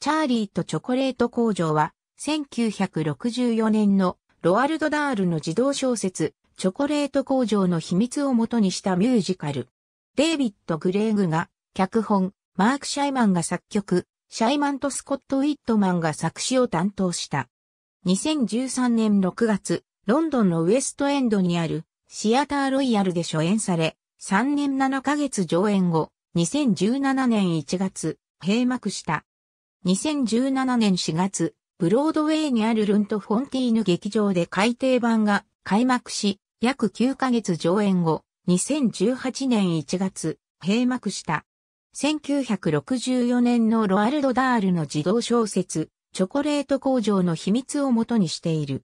チャーリーとチョコレート工場は、1964年のロアルド・ダールの自動小説、チョコレート工場の秘密をもとにしたミュージカル。デイビッド・グレーグが、脚本、マーク・シャイマンが作曲、シャイマンとスコット・ウィットマンが作詞を担当した。2013年6月、ロンドンのウエストエンドにあるシアターロイヤルで初演され、3年7ヶ月上演後、2017年1月、閉幕した。2017年4月、ブロードウェイにあるルント・フォンティーヌ劇場で改訂版が開幕し、約9ヶ月上演後、2018年1月、閉幕した。1964年のロアルド・ダールの自動小説、チョコレート工場の秘密をもとにしている。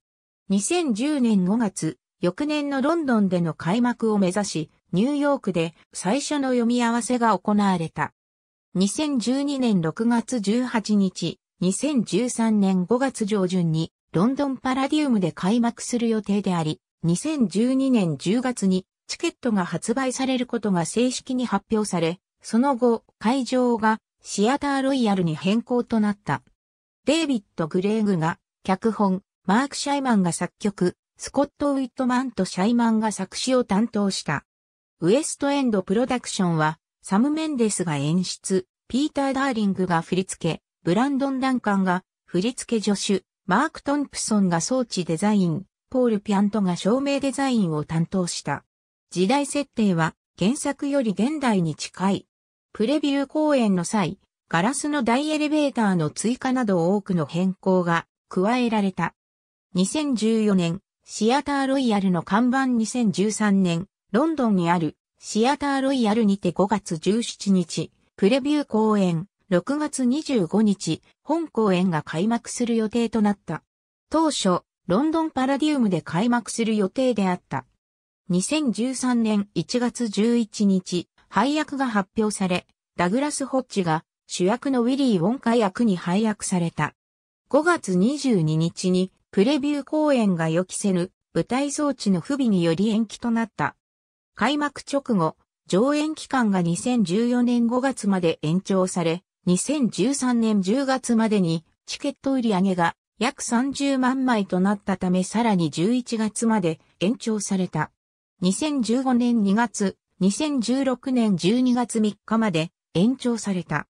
2010年5月、翌年のロンドンでの開幕を目指し、ニューヨークで最初の読み合わせが行われた。2012年6月18日、2013年5月上旬にロンドンパラディウムで開幕する予定であり、2012年10月にチケットが発売されることが正式に発表され、その後、会場がシアターロイヤルに変更となった。デイビッド・グレーグが脚本、マーク・シャイマンが作曲、スコット・ウィットマンとシャイマンが作詞を担当した。ウエストエンド・プロダクションはサム・メンデスが演出、ピーター・ダーリングが振り付け、ブランドン・ダンカンが振り付け助手、マーク・トンプソンが装置デザイン、ポール・ピアントが照明デザインを担当した。時代設定は原作より現代に近い。プレビュー公演の際、ガラスの大エレベーターの追加など多くの変更が加えられた。2014年、シアターロイヤルの看板2013年、ロンドンにあるシアターロイヤルにて5月17日、プレビュー公演、6月25日、本公演が開幕する予定となった。当初、ロンドンパラディウムで開幕する予定であった。2013年1月11日、配役が発表され、ダグラス・ホッチが主役のウィリー・ウォンカ役に配役された。5月22日にプレビュー公演が予期せぬ舞台装置の不備により延期となった。開幕直後、上演期間が2014年5月まで延長され、2013年10月までにチケット売り上げが約30万枚となったためさらに11月まで延長された。2015年2月、2016年12月3日まで延長された。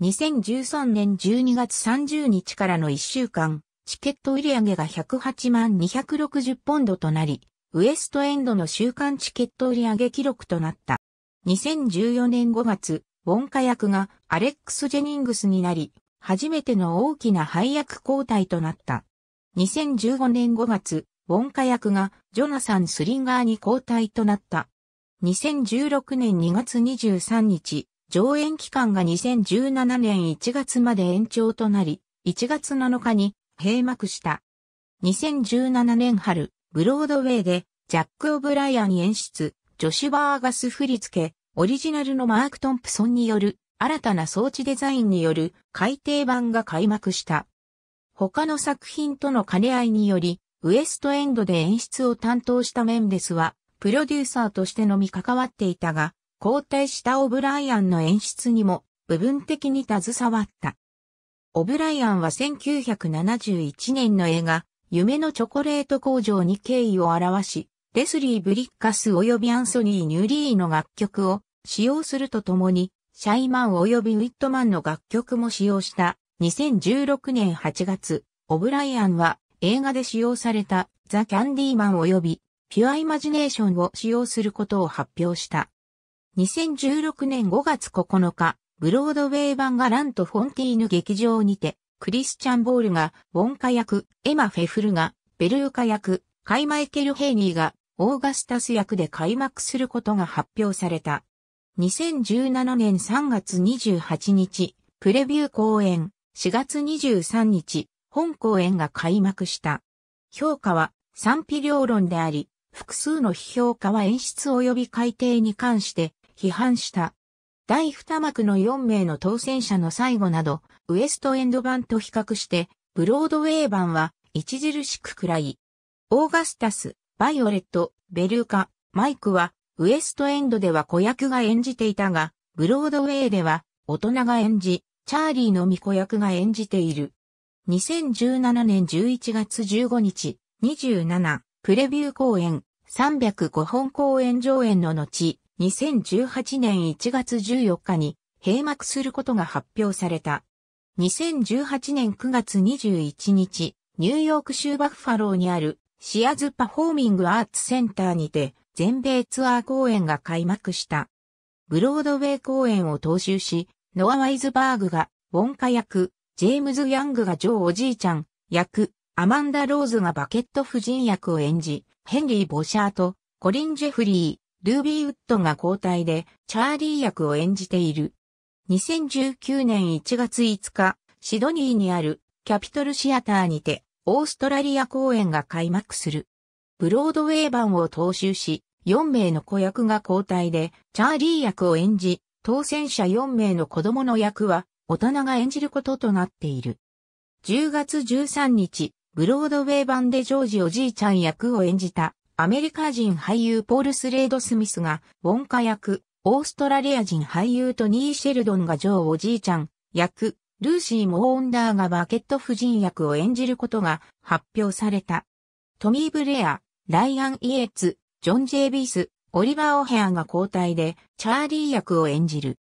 2013年12月30日からの1週間、チケット売り上げが108万260ポンドとなり、ウエストエンドの週間チケット売上記録となった。2014年5月、ウォンカ役がアレックス・ジェニングスになり、初めての大きな配役交代となった。2015年5月、ウォンカ役がジョナサン・スリンガーに交代となった。2016年2月23日、上演期間が2017年1月まで延長となり、1月7日に閉幕した。2017年春、ブロードウェイで、ジャック・オブライアン演出、ジョシュ・バーガス振り付け、オリジナルのマーク・トンプソンによる、新たな装置デザインによる改訂版が開幕した。他の作品との兼ね合いにより、ウエストエンドで演出を担当したメンデスは、プロデューサーとしてのみ関わっていたが、交代したオブライアンの演出にも部分的に携わった。オブライアンは1971年の映画、夢のチョコレート工場に敬意を表し、レスリー・ブリッカス及びアンソニー・ニューリーの楽曲を使用するとともに、シャイマン及びウィットマンの楽曲も使用した2016年8月、オブライアンは映画で使用されたザ・キャンディーマン及びピュア・イマジネーションを使用することを発表した。2016年5月9日、ブロードウェイ版がラント・フォンティーヌ劇場にてクリスチャン・ボールが、ウォンカ役、エマ・フェフルが、ベルーカ役、カイマイケル・ヘイニーが、オーガスタス役で開幕することが発表された。2017年3月28日、プレビュー公演、4月23日、本公演が開幕した。評価は賛否両論であり、複数の批評家は演出及び改定に関して批判した。第二幕の4名の当選者の最後など、ウエストエンド版と比較して、ブロードウェイ版は著しく暗い。オーガスタス、バイオレット、ベルーカ、マイクは、ウエストエンドでは子役が演じていたが、ブロードウェイでは大人が演じ、チャーリーの巫女役が演じている。2017年11月15日、27、プレビュー公演、305本公演上演の後、2018年1月14日に閉幕することが発表された。2018年9月21日、ニューヨーク州バッファローにあるシアズパフォーミングアーツセンターにて全米ツアー公演が開幕した。ブロードウェイ公演を踏襲し、ノア・ワイズバーグがウォンカ役、ジェームズ・ヤングがジョーおじいちゃん役、アマンダ・ローズがバケット夫人役を演じ、ヘンリー・ボシャーとコリン・ジェフリー、ルービー・ウッドが交代でチャーリー役を演じている。2019年1月5日、シドニーにあるキャピトルシアターにて、オーストラリア公演が開幕する。ブロードウェイ版を踏襲し、4名の子役が交代で、チャーリー役を演じ、当選者4名の子供の役は、大人が演じることとなっている。10月13日、ブロードウェイ版でジョージおじいちゃん役を演じた、アメリカ人俳優ポール・スレード・スミスが、ウォンカ役、オーストラリア人俳優トニー・シェルドンがジョーおじいちゃん役、ルーシー・モーオンダーがバケット夫人役を演じることが発表された。トミー・ブレア、ライアン・イエツ、ジョン・ジェイ・ビース、オリバー・オヘアが交代でチャーリー役を演じる。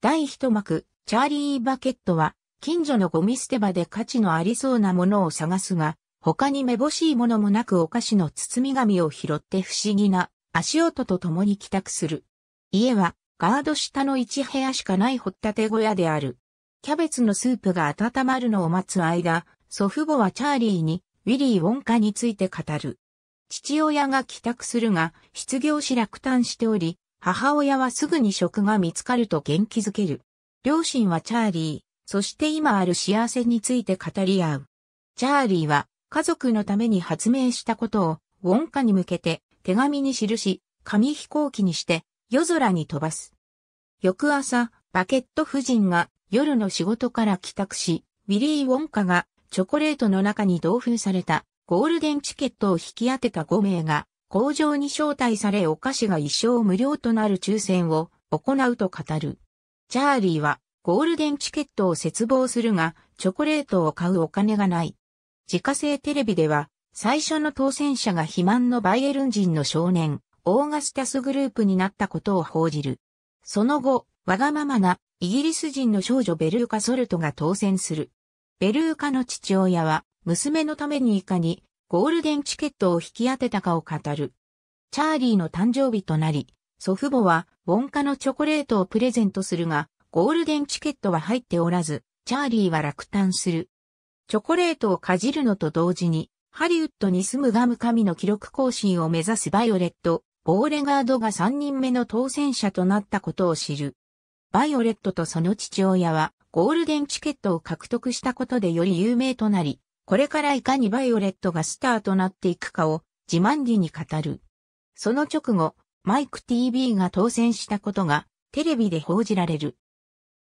第一幕、チャーリー・バケットは近所のゴミ捨て場で価値のありそうなものを探すが、他にめぼしいものもなくお菓子の包み紙を拾って不思議な足音と共に帰宅する。家はガード下の一部屋しかない掘ったて小屋である。キャベツのスープが温まるのを待つ間、祖父母はチャーリーにウィリー・ウォンカについて語る。父親が帰宅するが、失業し落胆しており、母親はすぐに職が見つかると元気づける。両親はチャーリー、そして今ある幸せについて語り合う。チャーリーは家族のために発明したことをウォンカに向けて手紙に記し、紙飛行機にして夜空に飛ばす。翌朝、バケット夫人が夜の仕事から帰宅し、ウィリー・ウォンカがチョコレートの中に同封されたゴールデンチケットを引き当てた5名が工場に招待されお菓子が一生無料となる抽選を行うと語る。チャーリーはゴールデンチケットを絶望するが、チョコレートを買うお金がない。自家製テレビでは、最初の当選者が肥満のバイエルン人の少年、オーガスタスグループになったことを報じる。その後、わがままなイギリス人の少女ベルーカ・ソルトが当選する。ベルーカの父親は娘のためにいかにゴールデンチケットを引き当てたかを語る。チャーリーの誕生日となり、祖父母はウォンカのチョコレートをプレゼントするが、ゴールデンチケットは入っておらず、チャーリーは落胆する。チョコレートをかじるのと同時に、ハリウッドに住むガム神の記録更新を目指すバイオレット、ボーレガードが3人目の当選者となったことを知る。バイオレットとその父親はゴールデンチケットを獲得したことでより有名となり、これからいかにバイオレットがスターとなっていくかを自慢げに語る。その直後、マイク TV が当選したことがテレビで報じられる。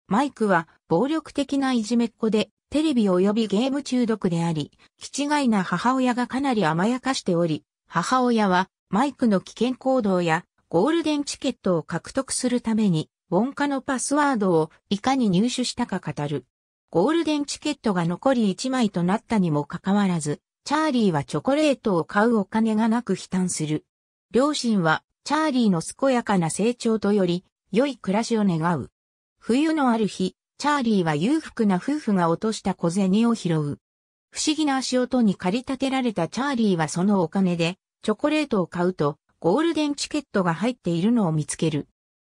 マイクは暴力的ないじめっ子でテレビ及びゲーム中毒であり、気違いな母親がかなり甘やかしており、母親はマイクの危険行動やゴールデンチケットを獲得するために、ウォンカのパスワードをいかに入手したか語る。ゴールデンチケットが残り1枚となったにもかかわらず、チャーリーはチョコレートを買うお金がなく悲嘆する。両親は、チャーリーの健やかな成長とより、良い暮らしを願う。冬のある日、チャーリーは裕福な夫婦が落とした小銭を拾う。不思議な足音に駆り立てられたチャーリーはそのお金でチョコレートを買うと、ゴールデンチケットが入っているのを見つける。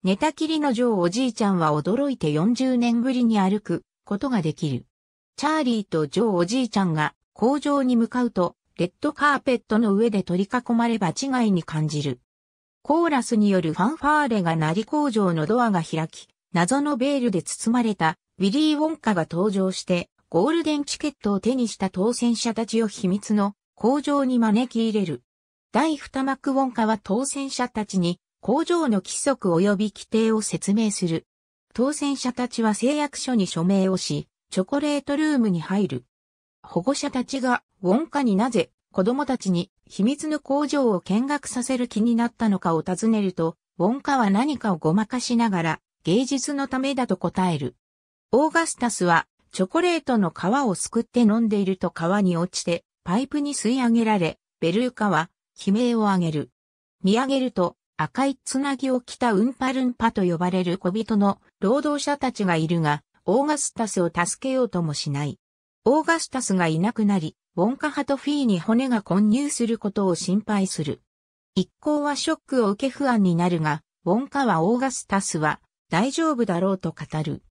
寝たきりのジョーおじいちゃんは驚いて40年ぶりに歩くことができる。チャーリーとジョーおじいちゃんが工場に向かうと、レッドカーペットの上で取り囲まれ場違いに感じる。コーラスによるファンファーレが鳴り工場のドアが開き、謎のベールで包まれたウィリー・ウォンカが登場して、ゴールデンチケットを手にした当選者たちを秘密の工場に招き入れる。第二幕ウォンカは当選者たちに工場の規則及び規定を説明する。当選者たちは誓約書に署名をし、チョコレートルームに入る。保護者たちがウォンカになぜ子供たちに秘密の工場を見学させる気になったのかを尋ねると、ウォンカは何かをごまかしながら芸術のためだと答える。オーガスタスはチョコレートの皮をすくって飲んでいると川に落ちてパイプに吸い上げられ、ベルーカは悲鳴を上げる。見上げると、赤いつなぎを着たウンパルンパと呼ばれる小人の労働者たちがいるが、オーガスタスを助けようともしない。オーガスタスがいなくなり、ウォンカ派とフィーに骨が混入することを心配する。一行はショックを受け不安になるが、ウォンカはオーガスタスは大丈夫だろうと語る。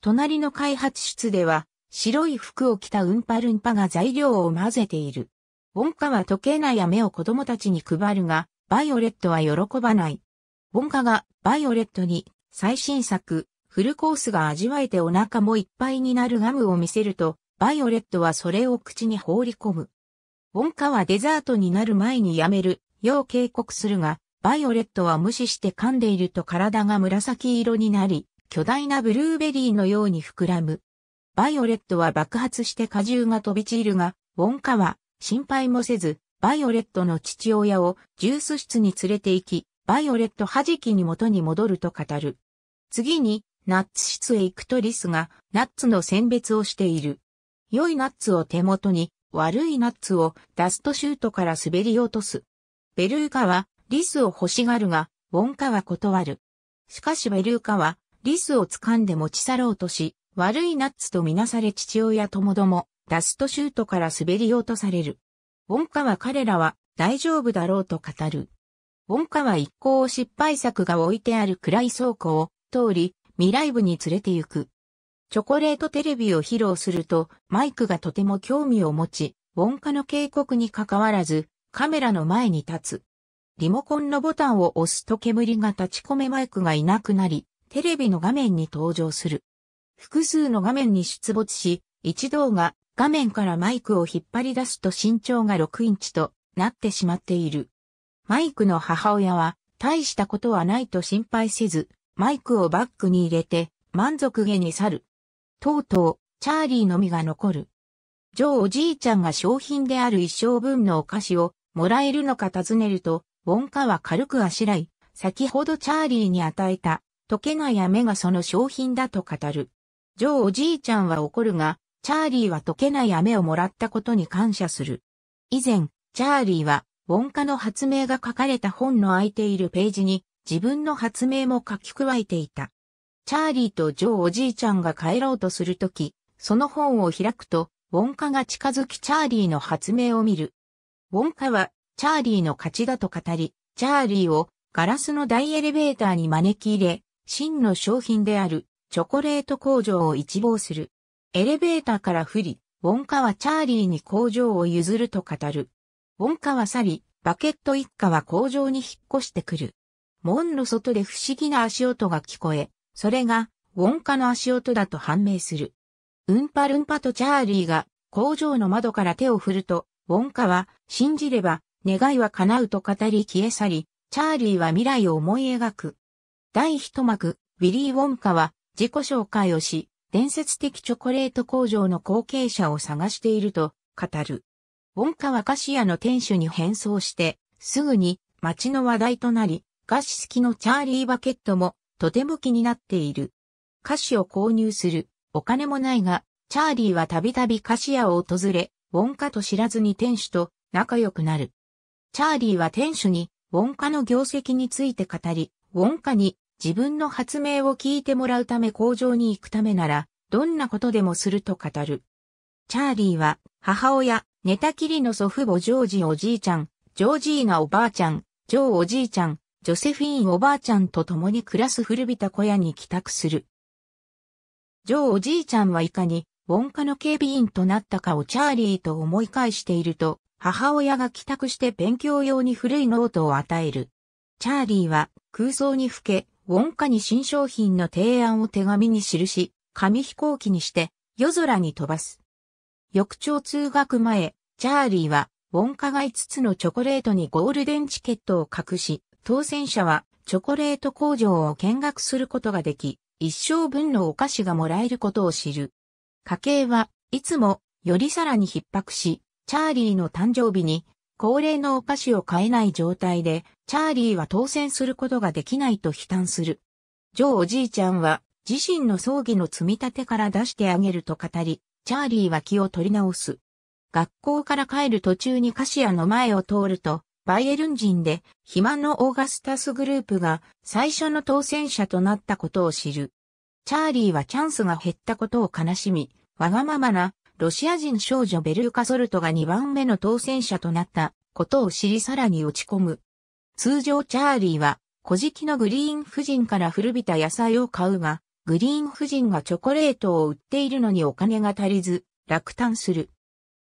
隣の開発室では白い服を着たウンパルンパが材料を混ぜている。ウォンカは溶けない飴を子供たちに配るが、バイオレットは喜ばない。ウォンカがバイオレットに最新作、フルコースが味わえてお腹もいっぱいになるガムを見せると、バイオレットはそれを口に放り込む。ウォンカはデザートになる前にやめる、よう警告するが、バイオレットは無視して噛んでいると体が紫色になり、巨大なブルーベリーのように膨らむ。バイオレットは爆発して果汁が飛び散るが、ウォンカは心配もせず、バイオレットの父親をジュース室に連れて行き、バイオレット弾きに元に戻ると語る。次に、ナッツ室へ行くとリスが、ナッツの選別をしている。良いナッツを手元に、悪いナッツをダストシュートから滑り落とす。ベルーカは、リスを欲しがるが、ウォンカは断る。しかしベルーカは、リスを掴んで持ち去ろうとし、悪いナッツとみなされ父親ともども、ダストシュートから滑り落とされる。ウォンカは彼らは大丈夫だろうと語る。ウォンカは一行を失敗作が置いてある暗い倉庫を通り未来部に連れて行く。チョコレートテレビを披露するとマイクがとても興味を持ち、ウォンカの警告にかかわらずカメラの前に立つ。リモコンのボタンを押すと煙が立ち込めマイクがいなくなり、テレビの画面に登場する。複数の画面に出没し、一同が画面からマイクを引っ張り出すと身長が6インチとなってしまっている。マイクの母親は、大したことはないと心配せず、マイクをバッグに入れて、満足げに去る。とうとう、チャーリーのみが残る。ジョーおじいちゃんが商品である一生分のお菓子をもらえるのか尋ねると、ウォンカは軽くあしらい、先ほどチャーリーに与えた、溶けない飴がその商品だと語る。ジョーおじいちゃんは怒るが、チャーリーは溶けない飴をもらったことに感謝する。以前、チャーリーは、ウォンカの発明が書かれた本の空いているページに、自分の発明も書き加えていた。チャーリーとジョーおじいちゃんが帰ろうとするとき、その本を開くと、ウォンカが近づきチャーリーの発明を見る。ウォンカは、チャーリーの勝ちだと語り、チャーリーをガラスの大エレベーターに招き入れ、真の商品であるチョコレート工場を一望する。エレベーターから降り、ウォンカはチャーリーに工場を譲ると語る。ウォンカは去り、バケット一家は工場に引っ越してくる。門の外で不思議な足音が聞こえ、それが、ウォンカの足音だと判明する。うんぱるんぱとチャーリーが工場の窓から手を振ると、ウォンカは信じれば願いは叶うと語り消え去り、チャーリーは未来を思い描く。第一幕、ウィリー・ウォンカは自己紹介をし、伝説的チョコレート工場の後継者を探していると語る。ウォンカは菓子屋の店主に変装して、すぐに街の話題となり、菓子好きのチャーリー・バケットもとても気になっている。菓子を購入する、お金もないが、チャーリーはたびたび菓子屋を訪れ、ウォンカと知らずに店主と仲良くなる。チャーリーは店主にウォンカの業績について語り、ウォンカに自分の発明を聞いてもらうため工場に行くためなら、どんなことでもすると語る。チャーリーは、母親、寝たきりの祖父母ジョージおじいちゃん、ジョージーナおばあちゃん、ジョーおじいちゃん、ジョセフィーンおばあちゃんと共に暮らす古びた小屋に帰宅する。ジョーおじいちゃんはいかに、ウォンカの警備員となったかをチャーリーと思い返していると、母親が帰宅して勉強用に古いノートを与える。チャーリーは空想にふけ、ウォンカに新商品の提案を手紙に記し、紙飛行機にして夜空に飛ばす。翌朝通学前、チャーリーはウォンカが5つのチョコレートにゴールデンチケットを隠し、当選者はチョコレート工場を見学することができ、一生分のお菓子がもらえることを知る。家計はいつもよりさらに逼迫し、チャーリーの誕生日に恒例のお菓子を買えない状態で、チャーリーは当選することができないと悲嘆する。ジョーおじいちゃんは、自身の葬儀の積み立てから出してあげると語り、チャーリーは気を取り直す。学校から帰る途中に菓子屋の前を通ると、バイエルン人で、肥満のオーガスタスグループが最初の当選者となったことを知る。チャーリーはチャンスが減ったことを悲しみ、わがままなロシア人少女ベルーカ・ソルトが2番目の当選者となったことを知りさらに落ち込む。通常チャーリーは、小敷のグリーン夫人から古びた野菜を買うが、グリーン夫人がチョコレートを売っているのにお金が足りず、落胆する。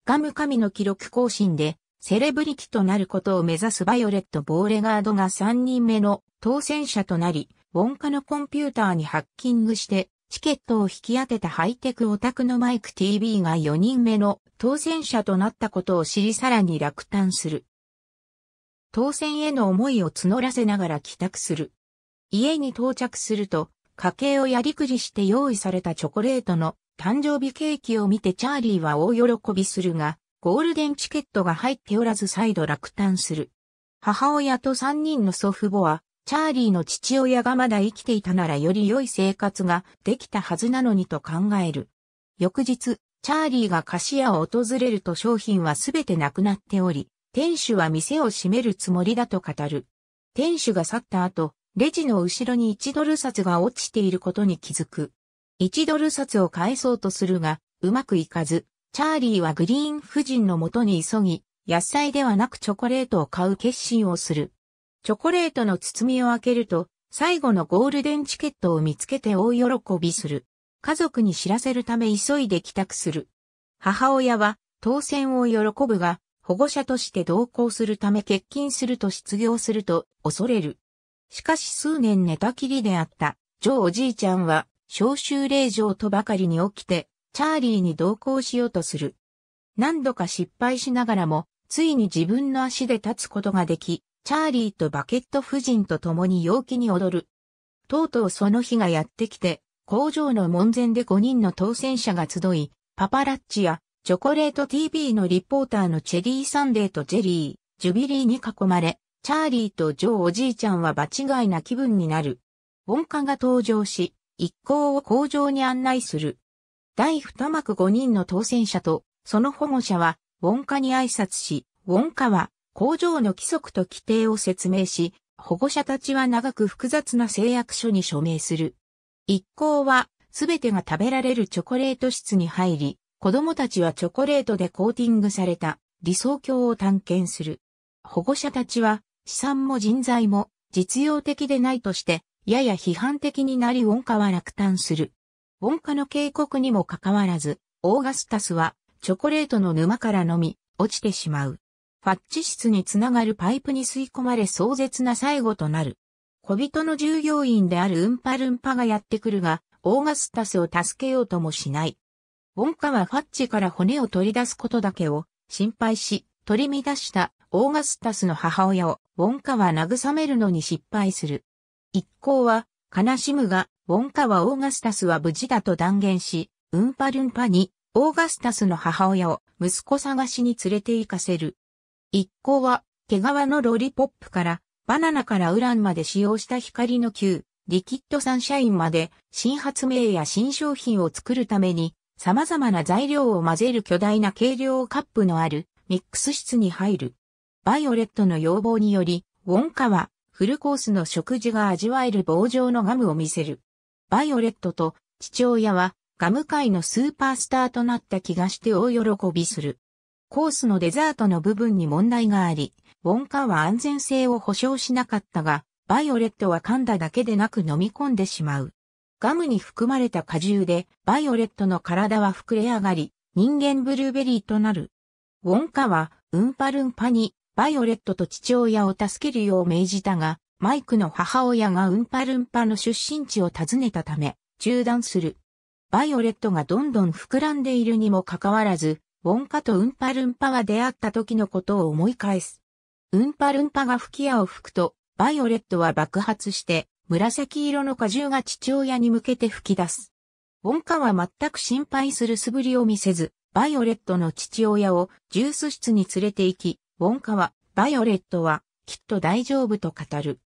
ガム神の記録更新で、セレブリティとなることを目指すバイオレット・ボーレガードが3人目の当選者となり、ウォンカのコンピューターにハッキングして、チケットを引き当てたハイテクオタクのマイク TV が4人目の当選者となったことを知りさらに落胆する。当選への思いを募らせながら帰宅する。家に到着すると、家計をやりくりして用意されたチョコレートの誕生日ケーキを見てチャーリーは大喜びするが、ゴールデンチケットが入っておらず再度落胆する。母親と3人の祖父母はチャーリーの父親がまだ生きていたならより良い生活ができたはずなのにと考える。翌日、チャーリーが菓子屋を訪れると商品はすべてなくなっており、店主は店を閉めるつもりだと語る。店主が去った後、レジの後ろに1ドル札が落ちていることに気づく。1ドル札を返そうとするが、うまくいかず、チャーリーはグリーン夫人のもとに急ぎ、野菜ではなくチョコレートを買う決心をする。チョコレートの包みを開けると、最後のゴールデンチケットを見つけて大喜びする。家族に知らせるため急いで帰宅する。母親は当選を喜ぶが、保護者として同行するため欠勤すると失業すると恐れる。しかし数年寝たきりであった、ジョーおじいちゃんは、召集令状とばかりに起きて、チャーリーに同行しようとする。何度か失敗しながらも、ついに自分の足で立つことができ、チャーリーとバケット夫人と共に陽気に踊る。とうとうその日がやってきて、工場の門前で5人の当選者が集い、パパラッチやチョコレート TV のリポーターのチェリーサンデーとジェリー、ジュビリーに囲まれ、チャーリーとジョーおじいちゃんは場違いな気分になる。ンカが登場し、一行を工場に案内する。第二幕5人の当選者と、その保護者は、ウォンカに挨拶し、ウォンカは、工場の規則と規定を説明し、保護者たちは長く複雑な誓約書に署名する。一行は、すべてが食べられるチョコレート室に入り、子供たちはチョコレートでコーティングされた理想郷を探検する。保護者たちは、資産も人材も実用的でないとして、やや批判的になりウォンカは落胆する。ウォンカの警告にもかかわらず、オーガスタスはチョコレートの沼から飲み、落ちてしまう。ファッチ室につながるパイプに吸い込まれ壮絶な最後となる。小人の従業員であるウンパルンパがやってくるが、オーガスタスを助けようともしない。ウォンカはファッチから骨を取り出すことだけを心配し、取り乱したオーガスタスの母親をウォンカは慰めるのに失敗する。一行は悲しむが、ウォンカはオーガスタスは無事だと断言し、ウンパルンパにオーガスタスの母親を息子探しに連れて行かせる。一行は、毛皮のロリポップから、バナナからウランまで使用した光の球、リキッドサンシャインまで、新発明や新商品を作るために、様々な材料を混ぜる巨大な軽量カップのある、ミックス室に入る。バイオレットの要望により、ウォンカは、フルコースの食事が味わえる棒状のガムを見せる。バイオレットと父親はガム界のスーパースターとなった気がして大喜びする。コースのデザートの部分に問題があり、ウォンカは安全性を保証しなかったが、バイオレットは噛んだだけでなく飲み込んでしまう。ガムに含まれた果汁で、バイオレットの体は膨れ上がり、人間ブルーベリーとなる。ウォンカは、ウンパルンパに、バイオレットと父親を助けるよう命じたが、マイクの母親がウンパルンパの出身地を訪ねたため、中断する。バイオレットがどんどん膨らんでいるにもかかわらず、ウォンカとウンパルンパは出会った時のことを思い返す。ウンパルンパが吹き矢を吹くと、バイオレットは爆発して、紫色の果汁が父親に向けて吹き出す。ウォンカは全く心配する素振りを見せず、バイオレットの父親をジュース室に連れて行き、ウォンカは、バイオレットは、きっと大丈夫と語る。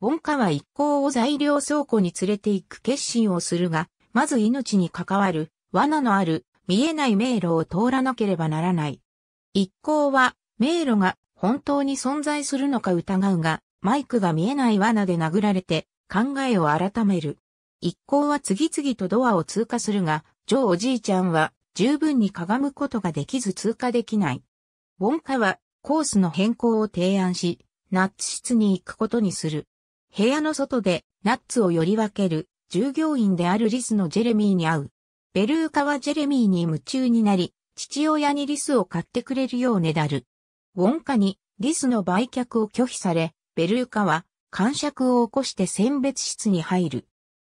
ウォンカは一行を材料倉庫に連れて行く決心をするが、まず命に関わる、罠のある見えない迷路を通らなければならない。一行は、迷路が本当に存在するのか疑うが、マイクが見えない罠で殴られて、考えを改める。一行は次々とドアを通過するが、ジョーおじいちゃんは十分にかがむことができず通過できない。ウォンカはコースの変更を提案し、ナッツ室に行くことにする。部屋の外でナッツをより分ける従業員であるリスのジェレミーに会う。ベルーカはジェレミーに夢中になり、父親にリスを買ってくれるようねだる。ウォンカにリスの売却を拒否され、ベルーカは感触を起こして選別室に入る。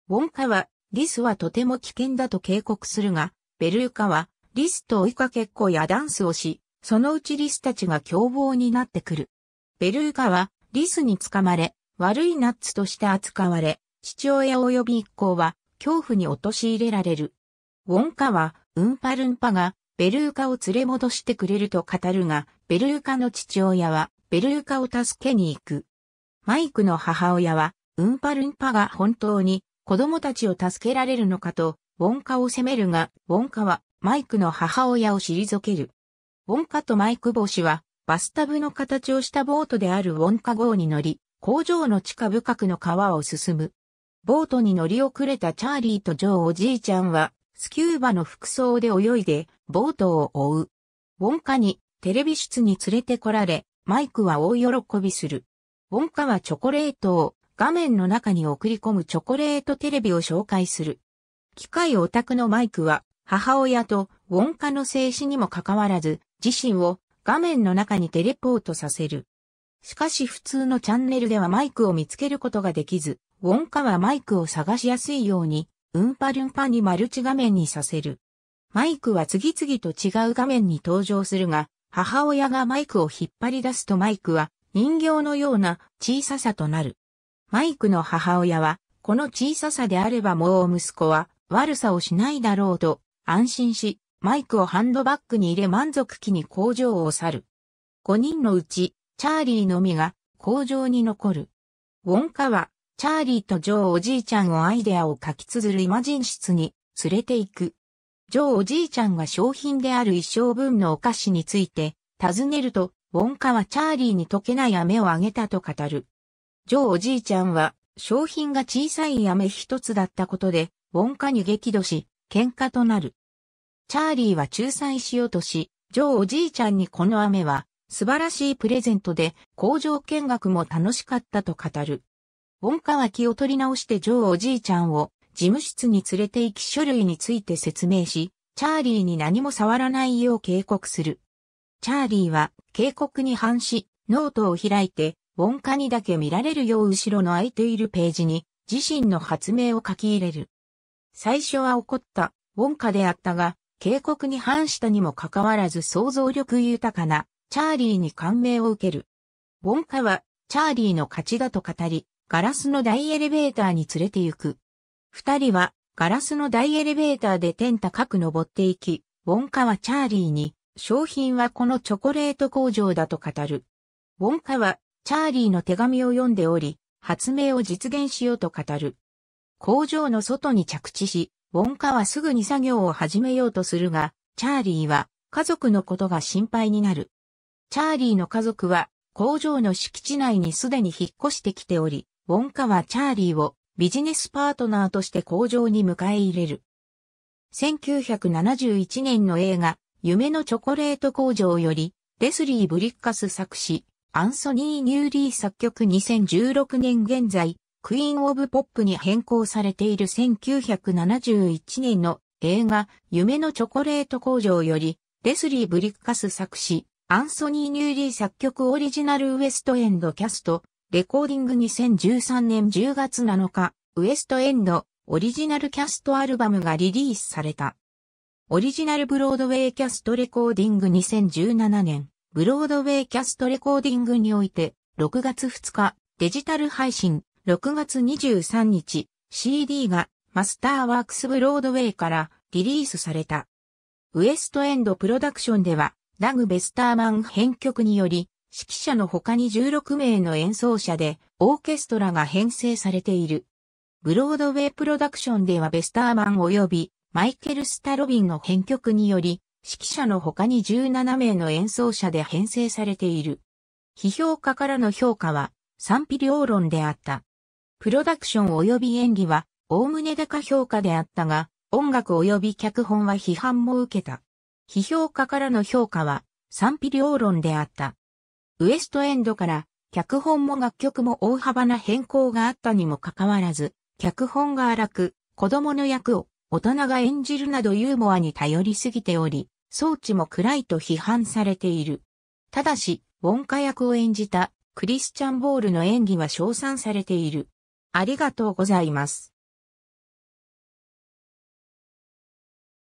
ウォンカはリスはとても危険だと警告するが、ベルーカはリスと追いかけっこやダンスをし、そのうちリスたちが凶暴になってくる。ベルーカはリスに捕まれ、悪いナッツとして扱われ、父親及び一行は恐怖に陥れられる。ウォンカは、ウンパルンパが、ベルーカを連れ戻してくれると語るが、ベルーカの父親は、ベルーカを助けに行く。マイクの母親は、ウンパルンパが本当に子供たちを助けられるのかと、ウォンカを責めるが、ウォンカはマイクの母親を退ける。ウォンカとマイク星は、バスタブの形をしたボートであるウォンカ号に乗り、工場の地下深くの川を進む。ボートに乗り遅れたチャーリーとジョーおじいちゃんは、スキューバの服装で泳いで、ボートを追う。ウォンカに、テレビ室に連れてこられ、マイクは大喜びする。ウォンカはチョコレートを、画面の中に送り込むチョコレートテレビを紹介する。機械オタクのマイクは、母親とウォンカの静止にもかかわらず、自身を画面の中にテレポートさせる。しかし普通のチャンネルではマイクを見つけることができず、ウォンカはマイクを探しやすいように、ウンパルンパにマルチ画面にさせる。マイクは次々と違う画面に登場するが、母親がマイクを引っ張り出すとマイクは人形のような小ささとなる。マイクの母親は、この小ささであればもう息子は悪さをしないだろうと安心し、マイクをハンドバッグに入れ満足気に工場を去る。5人のうち、チャーリーのみが工場に残る。ウォンカはチャーリーとジョーおじいちゃんをアイデアを書き綴るイマジン室に連れて行く。ジョーおじいちゃんが商品である一生分のお菓子について尋ねると、ウォンカはチャーリーに溶けない飴をあげたと語る。ジョーおじいちゃんは商品が小さい飴一つだったことで、ウォンカに激怒し、喧嘩となる。チャーリーは仲裁しようとし、ジョーおじいちゃんにこの飴は素晴らしいプレゼントで工場見学も楽しかったと語る。ウォンカは気を取り直してジョーおじいちゃんを事務室に連れて行き書類について説明し、チャーリーに何も触らないよう警告する。チャーリーは警告に反し、ノートを開いて、ウォンカにだけ見られるよう後ろの空いているページに自身の発明を書き入れる。最初は怒ったウォンカであったが、警告に反したにもかかわらず想像力豊かなチャーリーに感銘を受ける。ウォンカはチャーリーの勝ちだと語り、ガラスの大エレベーターに連れて行く。二人はガラスの大エレベーターで天高く登っていき、ウォンカはチャーリーに、商品はこのチョコレート工場だと語る。ウォンカは、チャーリーの手紙を読んでおり、発明を実現しようと語る。工場の外に着地し、ウォンカはすぐに作業を始めようとするが、チャーリーは、家族のことが心配になる。チャーリーの家族は、工場の敷地内にすでに引っ越してきており、ウォンカはチャーリーをビジネスパートナーとして工場に迎え入れる。1971年の映画、夢のチョコレート工場より、レスリー・ブリッカス作詞、アンソニー・ニューリー作曲2016年現在、クイーン・オブ・ポップに変更されている1971年の映画、夢のチョコレート工場より、レスリー・ブリッカス作詞、アンソニー・ニューリー作曲オリジナルウエストエンドキャスト、レコーディング2013年10月7日、ウエストエンド、オリジナルキャストアルバムがリリースされた。オリジナルブロードウェイキャストレコーディング2017年、ブロードウェイキャストレコーディングにおいて、6月2日、デジタル配信、6月23日、CD がマスターワークスブロードウェイからリリースされた。ウエストエンドプロダクションでは、ラグ・ベスターマン編曲により、指揮者の他に16名の演奏者で、オーケストラが編成されている。ブロードウェイプロダクションではベスターマン及びマイケル・スタロビンの編曲により、指揮者の他に17名の演奏者で編成されている。批評家からの評価は賛否両論であった。プロダクション及び演技は、おおむね高評価であったが、音楽及び脚本は批判も受けた。批評家からの評価は、賛否両論であった。ウエストエンドから脚本も楽曲も大幅な変更があったにもかかわらず、脚本が荒く、子供の役を大人が演じるなどユーモアに頼りすぎており、装置も暗いと批判されている。ただし、ウォンカ役を演じたクリスチャン・ボールの演技は称賛されている。ありがとうございます。